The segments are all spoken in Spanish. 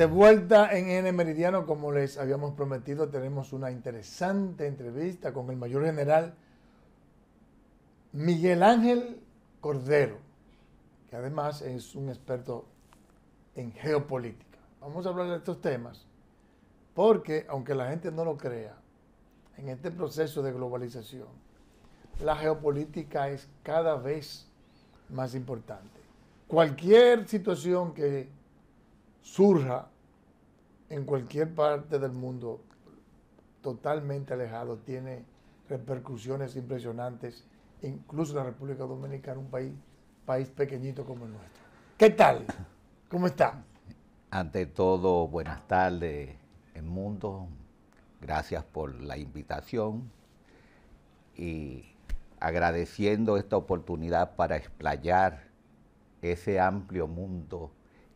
De vuelta en N Meridiano, como les habíamos prometido, tenemos una interesante entrevista con el mayor general Miguel Ángel Cordero, que además es un experto en geopolítica. Vamos a hablar de estos temas porque, aunque la gente no lo crea, en este proceso de globalización, la geopolítica es cada vez más importante. Cualquier situación que surja en cualquier parte del mundo totalmente alejado, tiene repercusiones impresionantes, incluso en la República Dominicana, un país, país pequeñito como el nuestro. ¿Qué tal? ¿Cómo está? Ante todo, buenas tardes, el mundo. Gracias por la invitación y agradeciendo esta oportunidad para explayar ese amplio mundo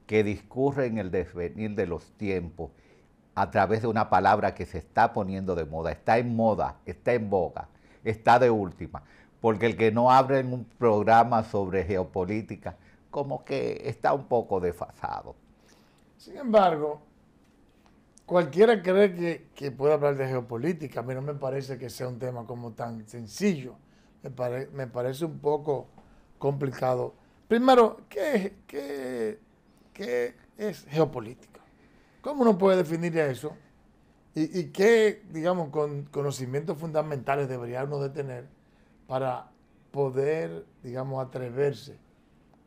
que discurre en el desvenir de los tiempos a través de una palabra que se está poniendo de moda, está en moda, está en boga, está de última, porque el que no abre en un programa sobre geopolítica como que está un poco desfasado. Sin embargo, cualquiera cree que, que puede hablar de geopolítica, a mí no me parece que sea un tema como tan sencillo, me, parece un poco complicado. Primero, ¿qué, qué ¿Qué es geopolítica? ¿Cómo uno puede definir eso? ¿Y, qué, digamos, conocimientos fundamentales debería uno de tener para poder, digamos, atreverse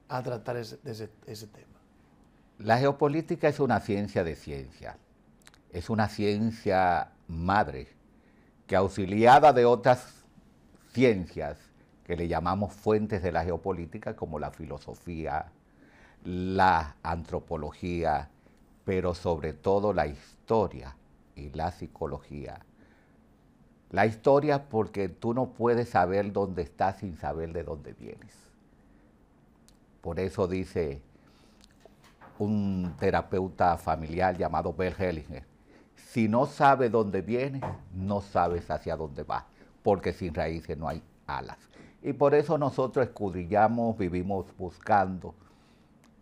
a tratar ese, ese tema? La geopolítica es una ciencia de ciencia. Es una ciencia madre que auxiliada de otras ciencias que le llamamos fuentes de la geopolítica, como la filosofía, la antropología, pero sobre todo la historia y la psicología. La historia porque tú no puedes saber dónde estás sin saber de dónde vienes. Por eso dice un terapeuta familiar llamado Bell Hellinger, si no sabes dónde vienes, no sabes hacia dónde vas, porque sin raíces no hay alas. Y por eso nosotros escudrillamos, vivimos buscando,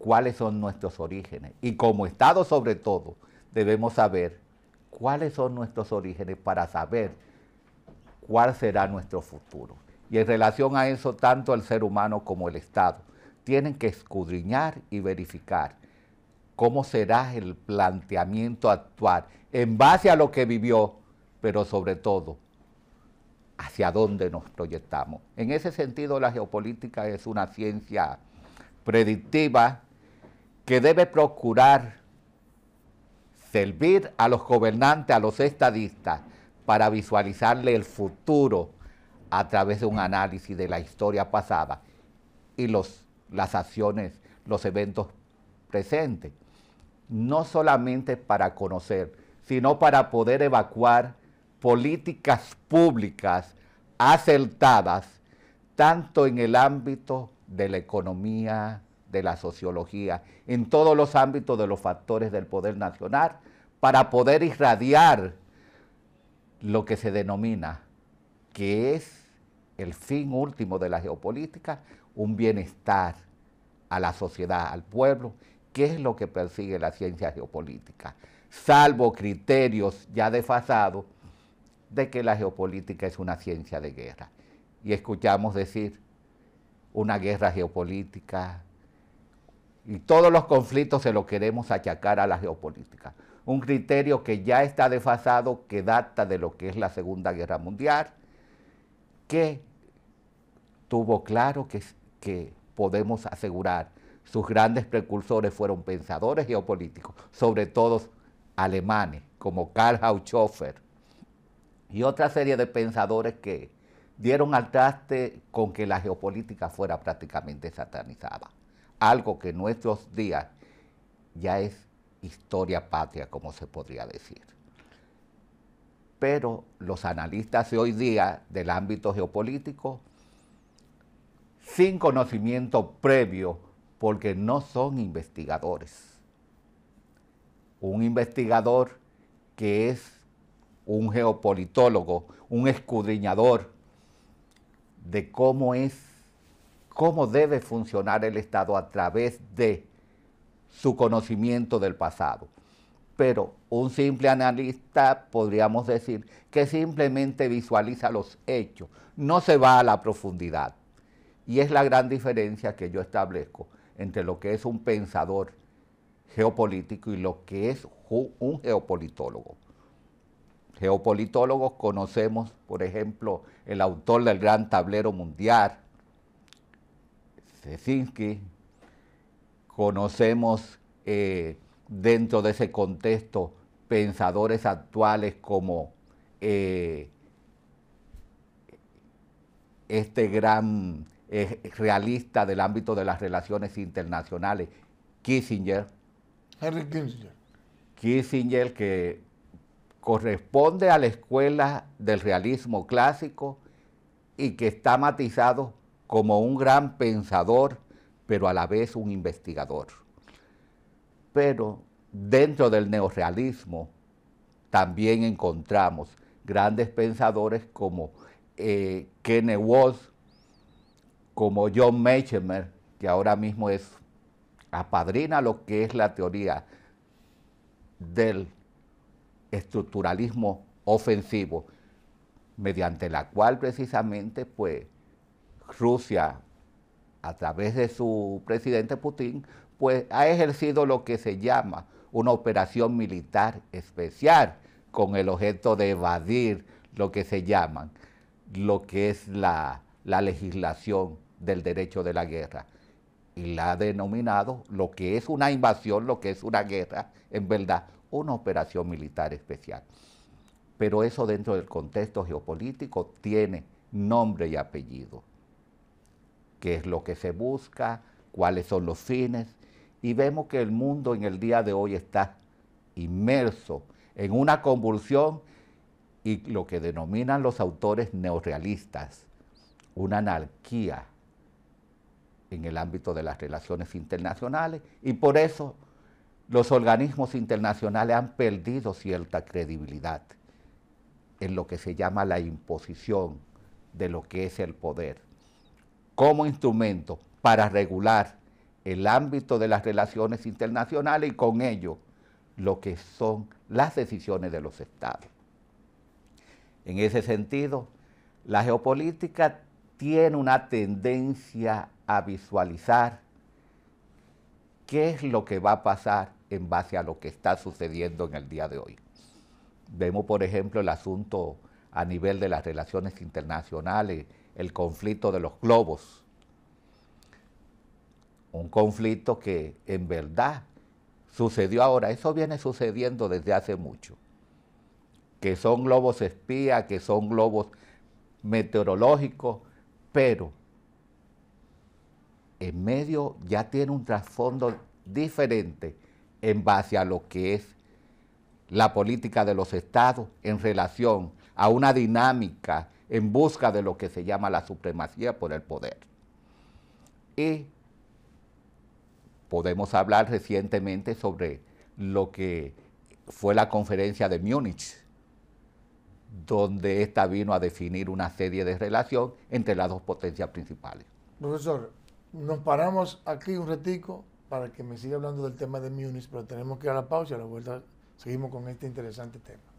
cuáles son nuestros orígenes. Y como Estado sobre todo, debemos saber cuáles son nuestros orígenes para saber cuál será nuestro futuro. Y en relación a eso, tanto el ser humano como el Estado tienen que escudriñar y verificar cómo será el planteamiento actual en base a lo que vivió, pero sobre todo hacia dónde nos proyectamos. En ese sentido, la geopolítica es una ciencia predictiva que debe procurar servir a los gobernantes, a los estadistas, para visualizarle el futuro a través de un análisis de la historia pasada y los, las acciones, los eventos presentes. No solamente para conocer, sino para poder evacuar políticas públicas acertadas, tanto en el ámbito de la economía, de la sociología en todos los ámbitos de los factores del poder nacional para poder irradiar lo que se denomina, que es el fin último de la geopolítica, un bienestar a la sociedad, al pueblo, que es lo que persigue la ciencia geopolítica, salvo criterios ya desfasados de que la geopolítica es una ciencia de guerra. Y escuchamos decir una guerra geopolítica, y todos los conflictos se los queremos achacar a la geopolítica. Un criterio que ya está desfasado, que data de lo que es la Segunda Guerra Mundial, que tuvo claro que, podemos asegurar sus grandes precursores fueron pensadores geopolíticos, sobre todo alemanes, como Karl Haushofer y otra serie de pensadores que dieron al traste con que la geopolítica fuera prácticamente satanizada algo que en nuestros días ya es historia patria, como se podría decir. Pero los analistas de hoy día del ámbito geopolítico, sin conocimiento previo, porque no son investigadores. Un investigador que es un geopolitólogo, un escudriñador de cómo es cómo debe funcionar el Estado a través de su conocimiento del pasado. Pero un simple analista podríamos decir que simplemente visualiza los hechos, no se va a la profundidad. Y es la gran diferencia que yo establezco entre lo que es un pensador geopolítico y lo que es un geopolitólogo. Geopolitólogos conocemos, por ejemplo, el autor del Gran Tablero Mundial, Kaczynski, este, conocemos eh, dentro de ese contexto pensadores actuales como eh, este gran eh, realista del ámbito de las relaciones internacionales, Kissinger. Henry Kissinger. Kissinger que corresponde a la escuela del realismo clásico y que está matizado como un gran pensador, pero a la vez un investigador. Pero dentro del neorealismo también encontramos grandes pensadores como eh, Kenneth como John Mechemer, que ahora mismo es apadrina lo que es la teoría del estructuralismo ofensivo, mediante la cual precisamente pues Rusia, a través de su presidente Putin, pues ha ejercido lo que se llama una operación militar especial con el objeto de evadir lo que se llama, lo que es la, la legislación del derecho de la guerra. Y la ha denominado lo que es una invasión, lo que es una guerra, en verdad, una operación militar especial. Pero eso dentro del contexto geopolítico tiene nombre y apellido qué es lo que se busca, cuáles son los fines, y vemos que el mundo en el día de hoy está inmerso en una convulsión y lo que denominan los autores neorealistas, una anarquía en el ámbito de las relaciones internacionales y por eso los organismos internacionales han perdido cierta credibilidad en lo que se llama la imposición de lo que es el poder como instrumento para regular el ámbito de las relaciones internacionales y con ello lo que son las decisiones de los estados. En ese sentido, la geopolítica tiene una tendencia a visualizar qué es lo que va a pasar en base a lo que está sucediendo en el día de hoy. Vemos, por ejemplo, el asunto a nivel de las relaciones internacionales el conflicto de los globos. Un conflicto que en verdad sucedió ahora, eso viene sucediendo desde hace mucho. Que son globos espía, que son globos meteorológicos, pero en medio ya tiene un trasfondo diferente en base a lo que es la política de los estados en relación a una dinámica en busca de lo que se llama la supremacía por el poder. Y podemos hablar recientemente sobre lo que fue la conferencia de Múnich, donde esta vino a definir una serie de relaciones entre las dos potencias principales. Profesor, nos paramos aquí un ratico para que me siga hablando del tema de Múnich, pero tenemos que ir a la pausa y a la vuelta seguimos con este interesante tema.